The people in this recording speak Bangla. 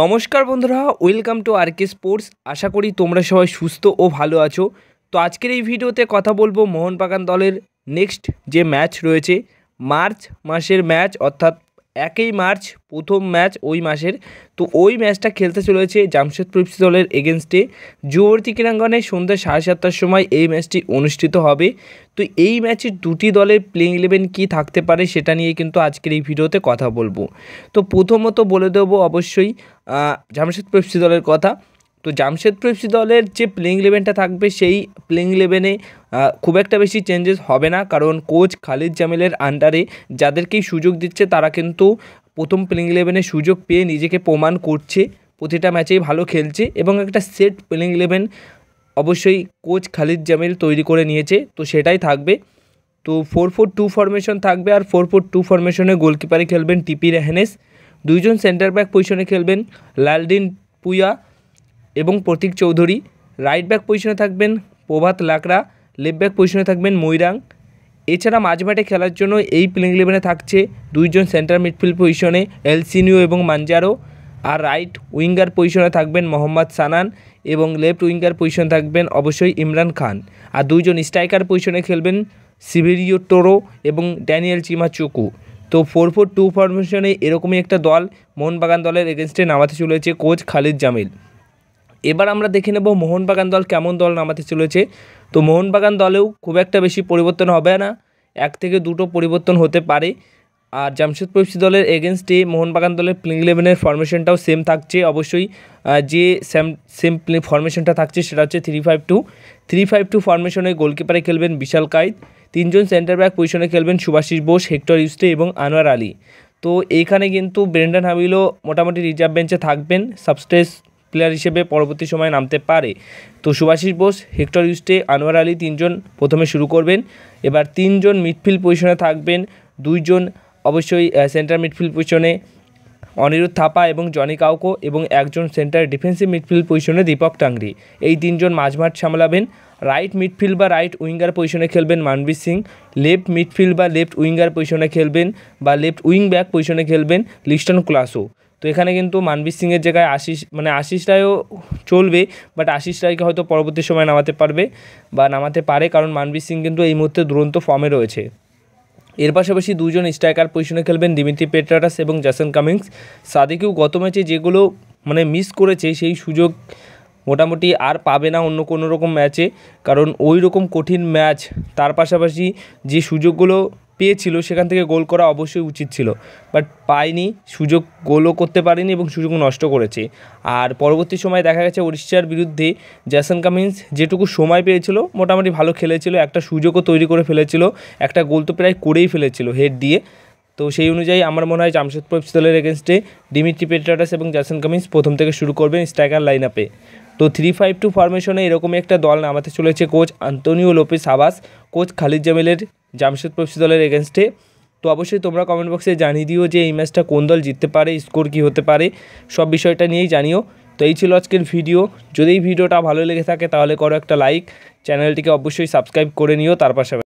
নমস্কার বন্ধুরা welcome to R K sports আশা করি তোমরা সবাই সুস্থ ও ভালো আছো তো আজকের এই ভিডিওতে কথা বলবো মোহনবাগান দলের নেক্সট যে ম্যাচ রয়েছে মার্চ মাসের ম্যাচ অর্থাৎ একই মার্চ প্রথম ম্যাচ ওই মাসের তো ওই ম্যাচটা খেলতে চলেছে জামশেদপুর এফসি দলের এগেনস্টে যুবর্তী ক্রীড়াঙ্গনে সন্ধ্যা সাড়ে সাতটার সময় এই ম্যাচটি অনুষ্ঠিত হবে তো এই ম্যাচে দুটি দলের প্লেইং ইলেভেন কী থাকতে পারে সেটা নিয়ে কিন্তু আজকের এই ভিডিওতে কথা বলবো তো প্রথমত বলে দেবো অবশ্যই জামশেদপুর এফসি দলের কথা তো জামশেদপুর এফসি দলের যে প্লেইং ইলেভেনটা থাকবে সেই প্লেইং ইলেভেনে খুব একটা বেশি চেঞ্জেস হবে না কারণ কোচ খালিদ জামিলের আন্ডারে যাদেরকেই সুযোগ দিচ্ছে তারা কিন্তু প্রথম প্লেইং ইলেভেনে সুযোগ পেয়ে নিজেকে প্রমাণ করছে প্রতিটা ম্যাচেই ভালো খেলছে এবং একটা সেট প্লেইং ইলেভেন অবশ্যই কোচ খালিদ জামিল তৈরি করে নিয়েছে তো সেটাই থাকবে তো ফোর ফোর টু ফরমেশন থাকবে আর ফোর ফোর টু ফরমেশনে গোলকিপারে খেলবেন টিপি রেহেনেস দুইজন সেন্টার ব্যাক পজিশনে খেলবেন লালদিন পুয়া এবং প্রতীক চৌধুরী রাইট ব্যাক পজিশনে থাকবেন প্রভাত লাকড়া লেফট ব্যাক পজিশনে থাকবেন ময়রাং এছাড়া মাঝমাঠে খেলার জন্য এই প্লেইং ইলেভেনে থাকছে দুইজন সেন্টার মিডফিল্ড পজিশনে এলসিনিও এবং মাঞ্জারো আর রাইট উইঙ্গার পজিশনে থাকবেন মোহাম্মদ সানান এবং লেফট উইঙ্গার পজিশনে থাকবেন অবশ্যই ইমরান খান আর দুইজন স্ট্রাইকার পজিশনে খেলবেন সিভিরিও টোরো এবং ড্যানিয়েল চিমা চুকু তো ফোর ফোর টু ফরমেশনে এরকমই একটা দল মোহনবাগান দলের এগেনস্টে নামাতে চলেছে কোচ খালিদ জামিল এবার আমরা দেখে নেব মোহনবাগান দল কেমন দল নামাতে চলেছে তো মোহনবাগান দলেও খুব একটা বেশি পরিবর্তন হবে না এক থেকে দুটো পরিবর্তন হতে পারে আর জামশেদপুর এফসি দলের এগেনস্টে মোহনবাগান দলের প্লিং ইলেভেনের ফরমেশনটাও সেম থাকছে অবশ্যই যে সেম সেম ফরমেশনটা থাকছে সেটা হচ্ছে three five two three five two ফরমেশনে গোলকিপারে খেলবেন বিশাল কায়দ তিনজন সেন্টার ব্যাক পজিশনে খেলবেন সুভাষিস বোস হেক্টর ইউস্টে এবং আনোয়ার আলী তো এইখানে কিন্তু ব্রেন্ডন হামিলও মোটামুটি রিজার্ভ বেঞ্চে থাকবেন সাবস্টেস প্লেয়ার হিসেবে পরবর্তী সময়ে নামতে পারে তো সুভাষিস বোস হেক্টর ইউস্টে আনোয়ার আলী তিনজন প্রথমে শুরু করবেন এবার তিনজন মিডফিল্ড পজিশনে থাকবেন দুইজন অবশ্যই সেন্টার মিডফিল্ড পজিশনে অনিরুদ্ধ থাপা এবং জনি কাউকো এবং একজন সেন্টার ডিফেন্সিভ মিডফিল্ড পজিশনে দীপক টাংরি এই তিনজন মাঝমাঠ সামলাবেন রাইট মিডফিল্ড বা রাইট উইঙ্গার পজিশনে খেলবেন মানবীর সিং লেফট মিডফিল্ড বা লেফট উইঙ্গার পজিশনে খেলবেন বা লেফট উইং ব্যাক পজিশনে খেলবেন লিস্টন ক্লাসও তো এখানে কিন্তু মানবীর সিংয়ের জায়গায় আশিস মানে আশিস রায়ও চলবে বাট আশিস রায়কে হয়তো পরবর্তী সময় নামাতে পারবে বা নামাতে পারে কারণ মানবীর সিং কিন্তু এই মুহূর্তে দুরন্ত ফর্মে রয়েছে এর পাশাপাশি দুজন স্ট্রাইকার পজিশনে খেলবেন দিমিত্রি পেট্রাটাস এবং জ্যাসন কামিংস সাদিকেও গত ম্যাচে যেগুলো মানে মিস করেছে সেই সুযোগ মোটামুটি আর পাবে না অন্য কোনো রকম ম্যাচে কারণ ওই রকম কঠিন ম্যাচ তার পাশাপাশি যে সুযোগগুলো পেয়েছিল সেখান থেকে গোল করা অবশ্যই উচিত ছিল বাট পায়নি সুযোগ গোলও করতে পারেনি এবং সুযোগ নষ্ট করেছে আর পরবর্তী সময় দেখা গেছে উড়িষ্যার বিরুদ্ধে জ্যাসন কামিন্স যেটুকু সময় পেয়েছিল মোটামুটি ভালো খেলেছিল একটা সুযোগও তৈরি করে ফেলেছিল একটা গোল তো প্রায় করেই ফেলেছিল হেড দিয়ে তো সেই অনুযায়ী আমার মনে হয় জামশেদপুর দলের এগেনস্টে ডিমিট্রি পেট্রাটাস এবং জ্যাসন কামিন্স প্রথম থেকে শুরু করবেন স্ট্রাইকার লাইন আপে তো থ্রি ফাইভ টু ফরমেশনে এরকমই একটা দল নামাতে চলেছে coach Antonio Lopez Habas coach Khalid জামিলের জামশেদপুর দলের এগেনস্টে তো অবশ্যই তোমরা কমেন্ট বক্সে জানিয়ে দিও যে এই ম্যাচটা কোন দল জিততে পারে স্কোর কি হতে পারে সব বিষয়টা নিয়েই জানিও তো এই ছিল আজকের ভিডিও যদি এই ভিডিওটা ভালো লেগে থাকে তাহলে করো একটা লাইক চ্যানেলটিকে অবশ্যই সাবস্ক্রাইব করে নিও তার পাশে